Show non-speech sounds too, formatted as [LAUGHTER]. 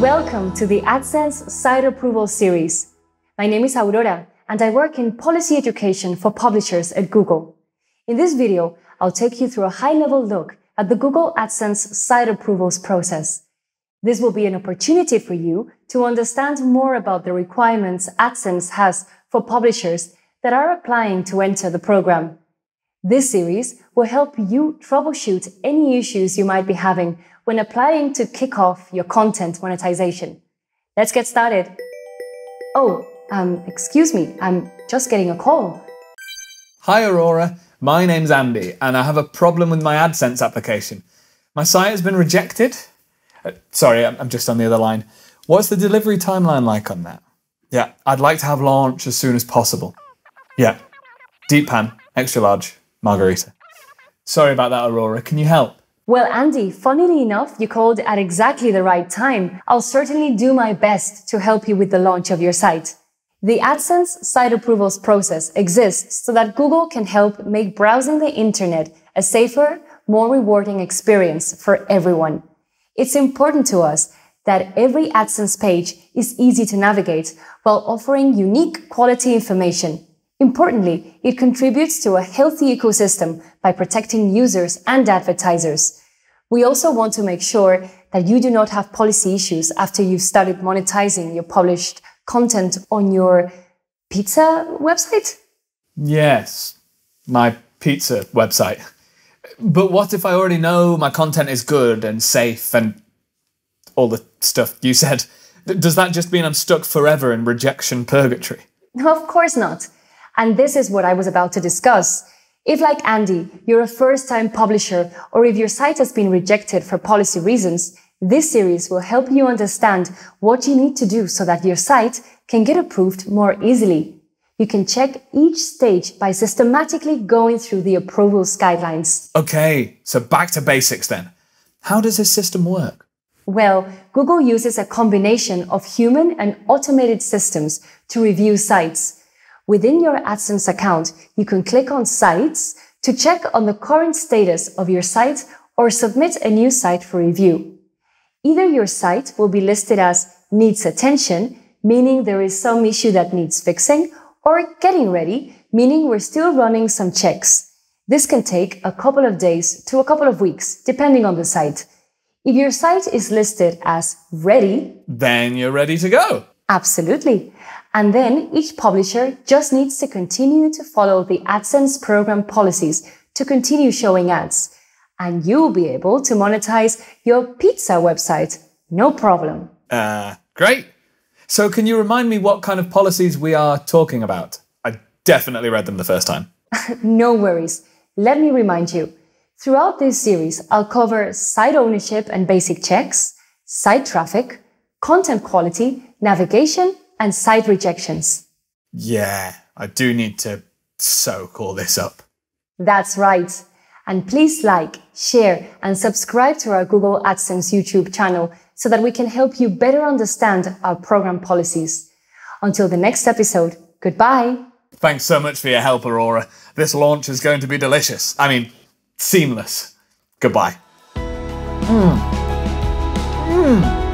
Welcome to the AdSense Site Approval Series. My name is Aurora, and I work in policy education for publishers at Google. In this video, I'll take you through a high-level look at the Google AdSense site approvals process. This will be an opportunity for you to understand more about the requirements AdSense has for publishers that are applying to enter the program. This series will help you troubleshoot any issues you might be having when applying to kick off your content monetization. Let's get started. Oh, um, excuse me, I'm just getting a call. Hi, Aurora. My name's Andy, and I have a problem with my AdSense application. My site has been rejected. Uh, sorry, I'm just on the other line. What's the delivery timeline like on that? Yeah, I'd like to have launch as soon as possible. Yeah, deep pan, extra large. Margarita. Sorry about that, Aurora. Can you help? Well, Andy, funnily enough, you called at exactly the right time. I'll certainly do my best to help you with the launch of your site. The AdSense site approvals process exists so that Google can help make browsing the internet a safer, more rewarding experience for everyone. It's important to us that every AdSense page is easy to navigate while offering unique quality information Importantly, it contributes to a healthy ecosystem by protecting users and advertisers. We also want to make sure that you do not have policy issues after you've started monetizing your published content on your pizza website? Yes, my pizza website. But what if I already know my content is good and safe and all the stuff you said? Does that just mean I'm stuck forever in rejection purgatory? of course not. And this is what I was about to discuss. If like Andy, you're a first time publisher or if your site has been rejected for policy reasons, this series will help you understand what you need to do so that your site can get approved more easily. You can check each stage by systematically going through the approvals guidelines. Okay, so back to basics then. How does this system work? Well, Google uses a combination of human and automated systems to review sites within your AdSense account, you can click on sites to check on the current status of your site or submit a new site for review. Either your site will be listed as needs attention, meaning there is some issue that needs fixing, or getting ready, meaning we're still running some checks. This can take a couple of days to a couple of weeks, depending on the site. If your site is listed as ready, then you're ready to go. Absolutely. And then each publisher just needs to continue to follow the AdSense program policies to continue showing ads. And you'll be able to monetize your pizza website. No problem. Uh, great. So, can you remind me what kind of policies we are talking about? I definitely read them the first time. [LAUGHS] no worries. Let me remind you. Throughout this series, I'll cover site ownership and basic checks, site traffic, content quality, navigation, and site rejections. Yeah, I do need to soak all this up. That's right. And please like, share, and subscribe to our Google AdSense YouTube channel so that we can help you better understand our program policies. Until the next episode, goodbye. Thanks so much for your help, Aurora. This launch is going to be delicious. I mean, seamless. Goodbye. Hmm. Hmm.